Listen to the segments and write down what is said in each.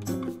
Thank you.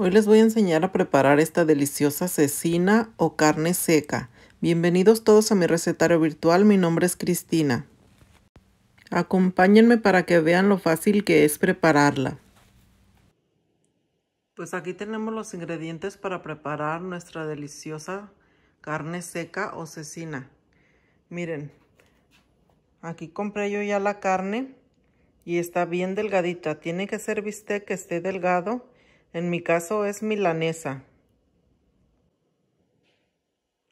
Hoy les voy a enseñar a preparar esta deliciosa cecina o carne seca. Bienvenidos todos a mi recetario virtual, mi nombre es Cristina. Acompáñenme para que vean lo fácil que es prepararla. Pues aquí tenemos los ingredientes para preparar nuestra deliciosa carne seca o cecina. Miren, aquí compré yo ya la carne y está bien delgadita. Tiene que ser bistec que esté delgado en mi caso es milanesa.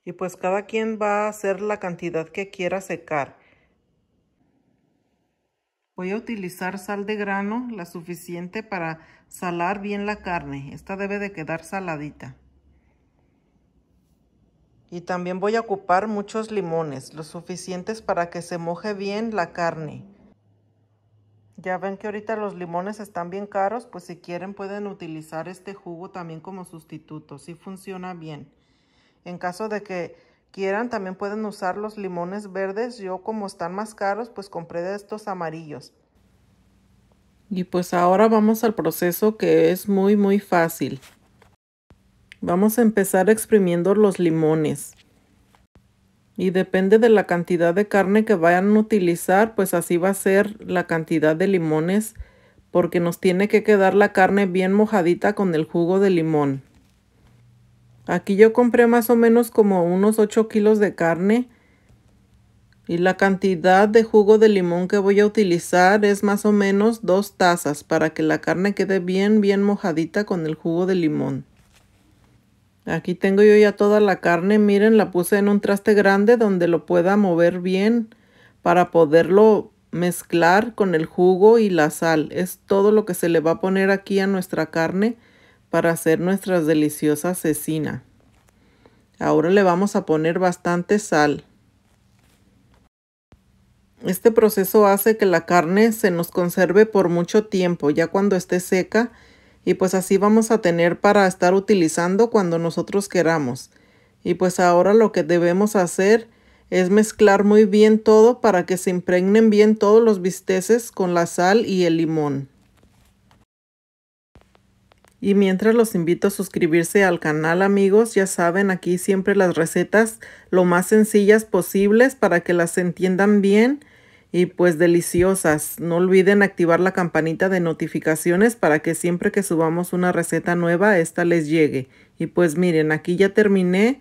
Y pues cada quien va a hacer la cantidad que quiera secar. Voy a utilizar sal de grano, la suficiente para salar bien la carne. Esta debe de quedar saladita. Y también voy a ocupar muchos limones, los suficientes para que se moje bien la carne. Ya ven que ahorita los limones están bien caros, pues si quieren pueden utilizar este jugo también como sustituto, si funciona bien. En caso de que quieran también pueden usar los limones verdes, yo como están más caros pues compré de estos amarillos. Y pues ahora vamos al proceso que es muy muy fácil. Vamos a empezar exprimiendo los limones. Y depende de la cantidad de carne que vayan a utilizar, pues así va a ser la cantidad de limones, porque nos tiene que quedar la carne bien mojadita con el jugo de limón. Aquí yo compré más o menos como unos 8 kilos de carne. Y la cantidad de jugo de limón que voy a utilizar es más o menos dos tazas para que la carne quede bien, bien mojadita con el jugo de limón. Aquí tengo yo ya toda la carne. Miren, la puse en un traste grande donde lo pueda mover bien para poderlo mezclar con el jugo y la sal. Es todo lo que se le va a poner aquí a nuestra carne para hacer nuestra deliciosa cecina. Ahora le vamos a poner bastante sal. Este proceso hace que la carne se nos conserve por mucho tiempo. Ya cuando esté seca, y pues así vamos a tener para estar utilizando cuando nosotros queramos. Y pues ahora lo que debemos hacer es mezclar muy bien todo para que se impregnen bien todos los bisteces con la sal y el limón. Y mientras los invito a suscribirse al canal amigos, ya saben aquí siempre las recetas lo más sencillas posibles para que las entiendan bien y pues deliciosas. No olviden activar la campanita de notificaciones para que siempre que subamos una receta nueva, esta les llegue. Y pues miren, aquí ya terminé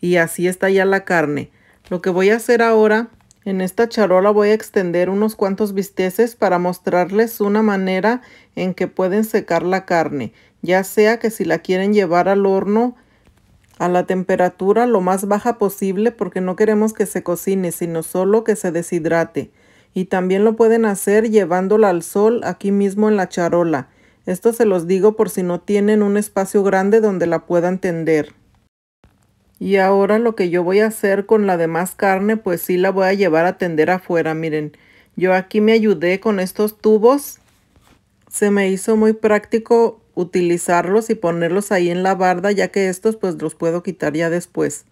y así está ya la carne. Lo que voy a hacer ahora, en esta charola voy a extender unos cuantos bisteces para mostrarles una manera en que pueden secar la carne. Ya sea que si la quieren llevar al horno, a la temperatura lo más baja posible porque no queremos que se cocine, sino solo que se deshidrate y también lo pueden hacer llevándola al sol aquí mismo en la charola. Esto se los digo por si no tienen un espacio grande donde la puedan tender. Y ahora lo que yo voy a hacer con la demás carne, pues sí la voy a llevar a tender afuera, miren. Yo aquí me ayudé con estos tubos. Se me hizo muy práctico utilizarlos y ponerlos ahí en la barda, ya que estos pues los puedo quitar ya después.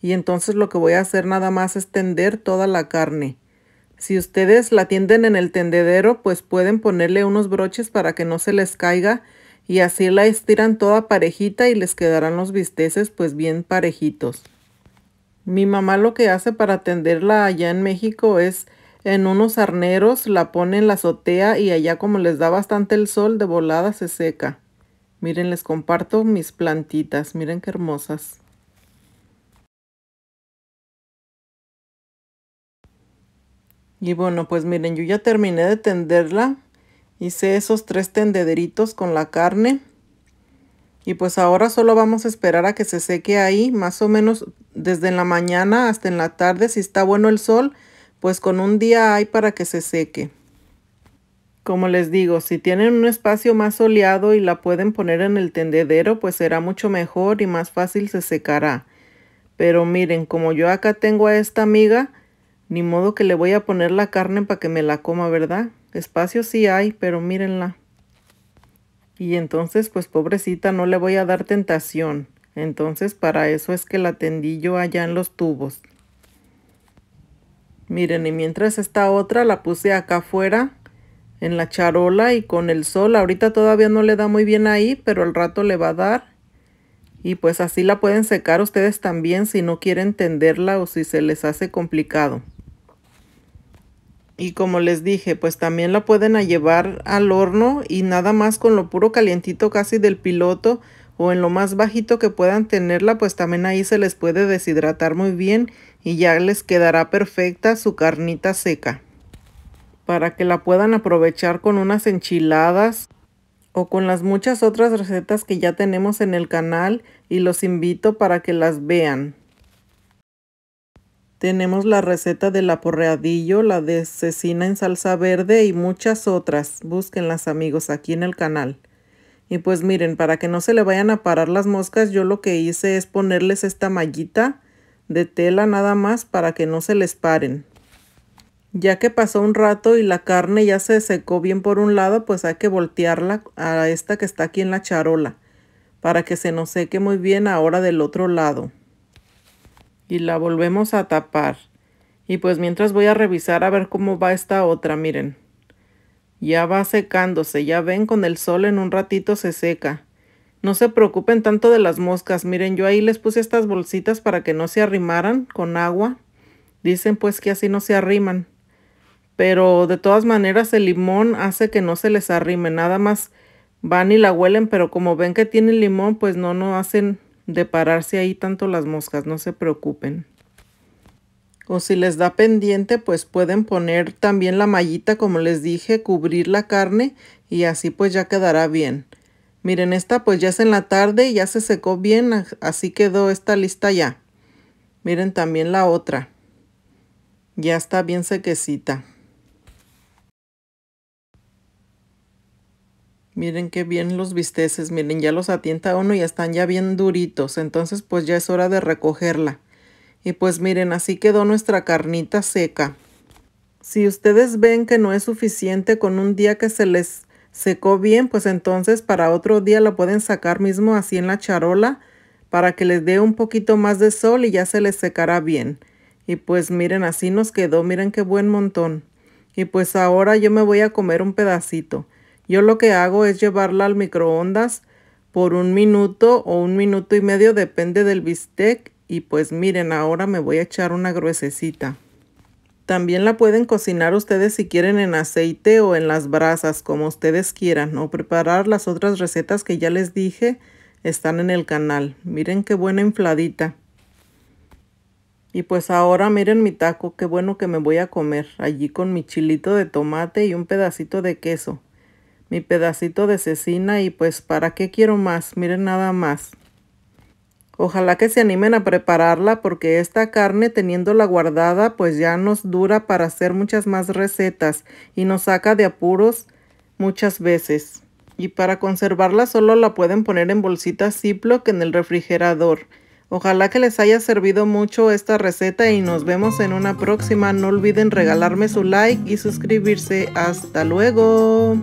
Y entonces lo que voy a hacer nada más es tender toda la carne. Si ustedes la tienden en el tendedero, pues pueden ponerle unos broches para que no se les caiga y así la estiran toda parejita y les quedarán los bisteces pues bien parejitos. Mi mamá lo que hace para tenderla allá en México es en unos arneros, la pone en la azotea y allá como les da bastante el sol de volada se seca. Miren, les comparto mis plantitas, miren qué hermosas. Y bueno, pues miren, yo ya terminé de tenderla. Hice esos tres tendederitos con la carne. Y pues ahora solo vamos a esperar a que se seque ahí, más o menos desde la mañana hasta en la tarde. Si está bueno el sol, pues con un día hay para que se seque. Como les digo, si tienen un espacio más soleado y la pueden poner en el tendedero, pues será mucho mejor y más fácil se secará. Pero miren, como yo acá tengo a esta amiga, ni modo que le voy a poner la carne para que me la coma, ¿verdad? Espacio sí hay, pero mírenla. Y entonces, pues pobrecita, no le voy a dar tentación. Entonces, para eso es que la tendí yo allá en los tubos. Miren, y mientras esta otra la puse acá afuera en la charola y con el sol. Ahorita todavía no le da muy bien ahí, pero al rato le va a dar. Y pues así la pueden secar ustedes también si no quieren tenderla o si se les hace complicado. Y como les dije, pues también la pueden llevar al horno y nada más con lo puro calientito casi del piloto o en lo más bajito que puedan tenerla, pues también ahí se les puede deshidratar muy bien y ya les quedará perfecta su carnita seca. Para que la puedan aprovechar con unas enchiladas o con las muchas otras recetas que ya tenemos en el canal y los invito para que las vean. Tenemos la receta del aporreadillo, la de cecina en salsa verde y muchas otras. Búsquenlas amigos aquí en el canal. Y pues miren, para que no se le vayan a parar las moscas, yo lo que hice es ponerles esta mallita de tela nada más para que no se les paren. Ya que pasó un rato y la carne ya se secó bien por un lado, pues hay que voltearla a esta que está aquí en la charola para que se nos seque muy bien ahora del otro lado y la volvemos a tapar. Y pues mientras voy a revisar a ver cómo va esta otra, miren. Ya va secándose, ya ven con el sol en un ratito se seca. No se preocupen tanto de las moscas, miren yo ahí les puse estas bolsitas para que no se arrimaran con agua. Dicen pues que así no se arriman. Pero de todas maneras el limón hace que no se les arrime, nada más van y la huelen, pero como ven que tienen limón, pues no, no hacen de pararse ahí tanto las moscas, no se preocupen. O si les da pendiente, pues pueden poner también la mallita, como les dije, cubrir la carne y así pues ya quedará bien. Miren, esta pues ya es en la tarde ya se secó bien, así quedó esta lista ya. Miren también la otra. Ya está bien sequecita. Miren qué bien los bisteces, miren, ya los atienta uno y están ya bien duritos, entonces pues ya es hora de recogerla. Y pues miren, así quedó nuestra carnita seca. Si ustedes ven que no es suficiente con un día que se les secó bien, pues entonces para otro día la pueden sacar mismo así en la charola para que les dé un poquito más de sol y ya se les secará bien. Y pues miren, así nos quedó, miren qué buen montón. Y pues ahora yo me voy a comer un pedacito. Yo lo que hago es llevarla al microondas por un minuto o un minuto y medio, depende del bistec. Y pues miren, ahora me voy a echar una gruesecita. También la pueden cocinar ustedes si quieren en aceite o en las brasas, como ustedes quieran. O preparar las otras recetas que ya les dije están en el canal. Miren qué buena infladita. Y pues ahora miren mi taco, qué bueno que me voy a comer allí con mi chilito de tomate y un pedacito de queso mi pedacito de cecina y pues para qué quiero más, miren nada más. Ojalá que se animen a prepararla porque esta carne teniéndola guardada pues ya nos dura para hacer muchas más recetas y nos saca de apuros muchas veces. Y para conservarla solo la pueden poner en bolsitas Ziploc en el refrigerador. Ojalá que les haya servido mucho esta receta y nos vemos en una próxima. No olviden regalarme su like y suscribirse. Hasta luego.